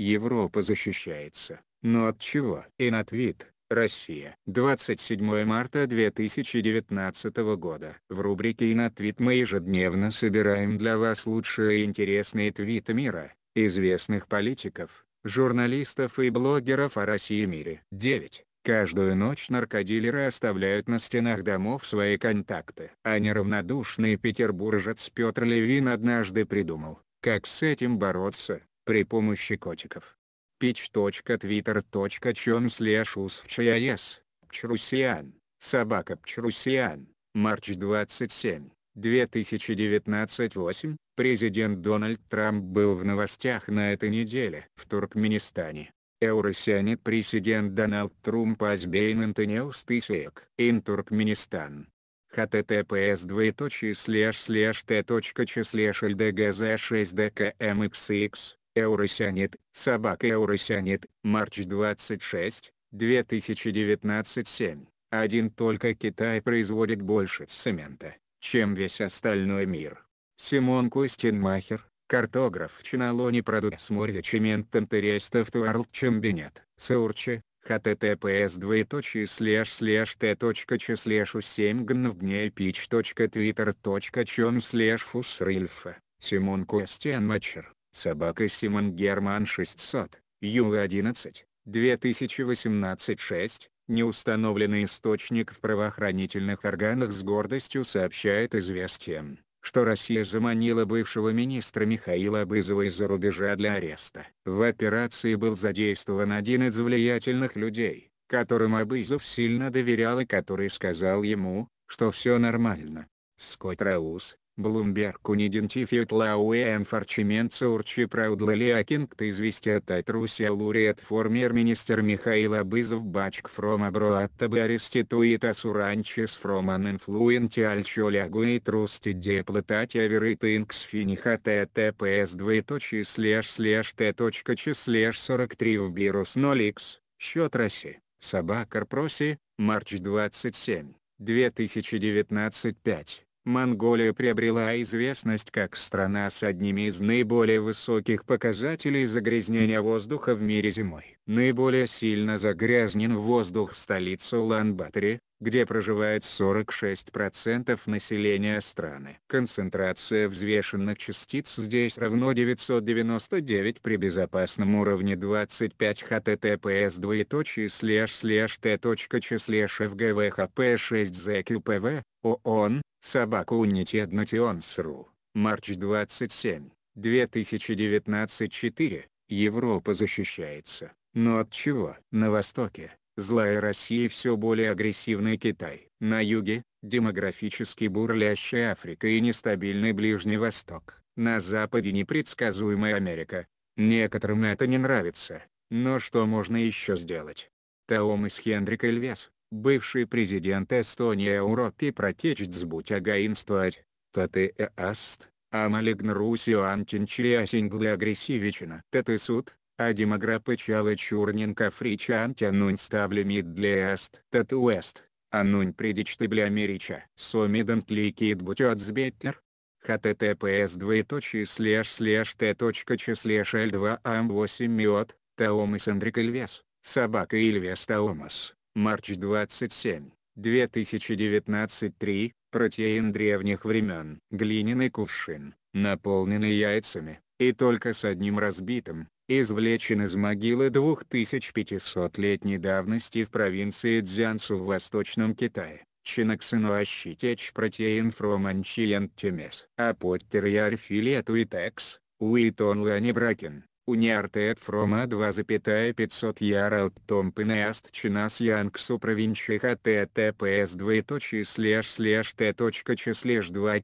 Европа защищается, но от чего? Инатвит, Россия. 27 марта 2019 года. В рубрике «Инатвит» мы ежедневно собираем для вас лучшие и интересные твиты мира, известных политиков, журналистов и блогеров о России и мире. 9. Каждую ночь наркодилеры оставляют на стенах домов свои контакты. А неравнодушный петербуржец Петр Левин однажды придумал, как с этим бороться при помощи котиков. pitch.twitter.com slash usvchis, Пчрусиан, собака Пчрусиан, марч 27, 2019 8, президент Дональд Трамп был в новостях на этой неделе в Туркменистане. Eurasianit президент Дональд Трамп has been introduced ин Туркменистан. https двоеточие слэш слэш t точка че слэш ldgz 6 dkmxx Eurosyanet, собака Eurosyanet, Марч 26, 2019-7. Один только Китай производит больше цемента, чем весь остальной мир. Симон Кустенмахер, картограф Чиналони Праду с моря Чементом Терестов Туарл Чембинет, Саурче, https двоеточие слэш слэш т точка че слэш у семь гнвгней пич точка твиттер точка чем слэш фусрильфа, Симон Костян Мачер. Собака Симон Герман 600, Ю-11, 2018-6, неустановленный источник в правоохранительных органах с гордостью сообщает известиям, что Россия заманила бывшего министра Михаила Бызова из-за рубежа для ареста. В операции был задействован один из влиятельных людей, которым Абызов сильно доверял и который сказал ему, что все нормально. Скотт Раус, Bloomberg Unidentified Law Enforcement Surge Proudly Leaking to известия от Russia Laureate Former Minister Mikhail Abizov Bachk from abroad to be restituted as uranches from an influential Cholaguate Trusted Deputat Everything's Finiha TTPS 2. Slash slash T.Ч. Slash 43 в Бирус 0X, счет России, собака Проси, марч 27, 2019 5. Монголия приобрела известность как страна с одними из наиболее высоких показателей загрязнения воздуха в мире зимой. Наиболее сильно загрязнен воздух в столице Улан-Баторе, где проживает 46% населения страны. Концентрация взвешенных частиц здесь равно 999 при безопасном уровне 25 https двоеточие слэш слэш т точка ч слэш фгвхп 6 зqpv, оон, собака унитеднатионс.ру, марч 27, 2019 4, Европа защищается. Но от чего? На Востоке, Злая Россия и все более агрессивный Китай. На юге – демографически бурлящая Африка и нестабильный Ближний Восток. На западе непредсказуемая Америка. Некоторым это не нравится, но что можно еще сделать? Таомис Хендрик Эльвес, бывший президент Эстонии Европе протечцбуть агаинствовать, таты эаст, амалигнрусио антинчриасинглы агрессивичина. Таты суд, один игра почала чурненько фричанти анунь ставлю мид для эст. Татуэст, анунь предичты бля мерича. Сомидан кликит бутет сбеттер. Хттпс двоеточие слэш слэш т точка ч слэш л 2 ам 8 миот. Таомас Эндрик Ильвес, собака Ильвес Таомас, марч 27, 2019 3, протеин древних времен. Глиняный кувшин, наполненный яйцами, и только с одним разбитым, извлечен из могилы 2500-летней давности в провинции Цзянсу в Восточном Китае. Чиноксинуащитеч протеин from ancient Times. Апоттериарфилет Уитекс, Уитон Ланибракен. Униартет фрома 2,500 Яралт Томпен и Астчинас Янгсу провинчих АТТПС двоеточие слэш слэш Т точка Ч слэш 2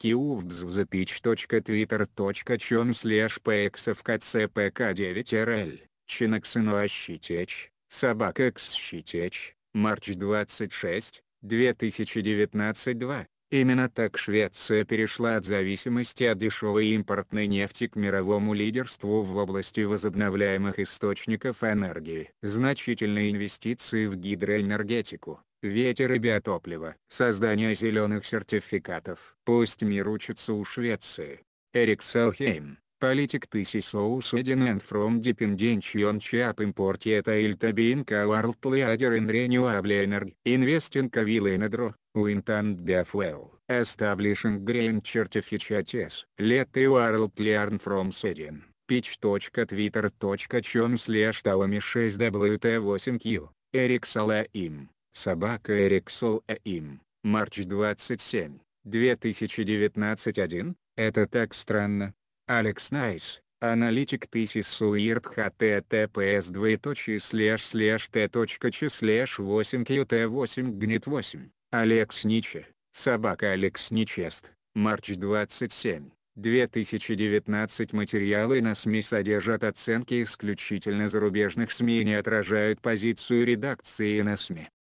запич точка Твиттер точка чон слэш ПЭКСов КЦПК 9 РЛ Чиноксино Щитеч Собака X Щитеч Марч 26 2019 2 Именно так Швеция перешла от зависимости от дешевой импортной нефти к мировому лидерству в области возобновляемых источников энергии. Значительные инвестиции в гидроэнергетику, ветер и биотопливо. Создание зеленых сертификатов. Пусть мир учится у Швеции. Эрик Селхейм Политик Тысисоу Соединен from Dependention Chap Import это Ильтабинка World Leader in Renewable Energy Investing Avilenadro Wintant Biafuel Establishing Green Certificates Let the World Learn from Sweden pitch.twitter.com slash 6WT8Q, Эрик Салаим, собака Эрик Салаим, марч 27, 2019-1, это так странно, Алекс Найс, аналитик Писис Суирт https двоеточие слэш слэш ч слэш 8 qt 8 гнет 8, Алекс Ниче, собака Алекс Ничест, марч 27. 2019 материалы на СМИ содержат оценки исключительно зарубежных СМИ и не отражают позицию редакции на СМИ.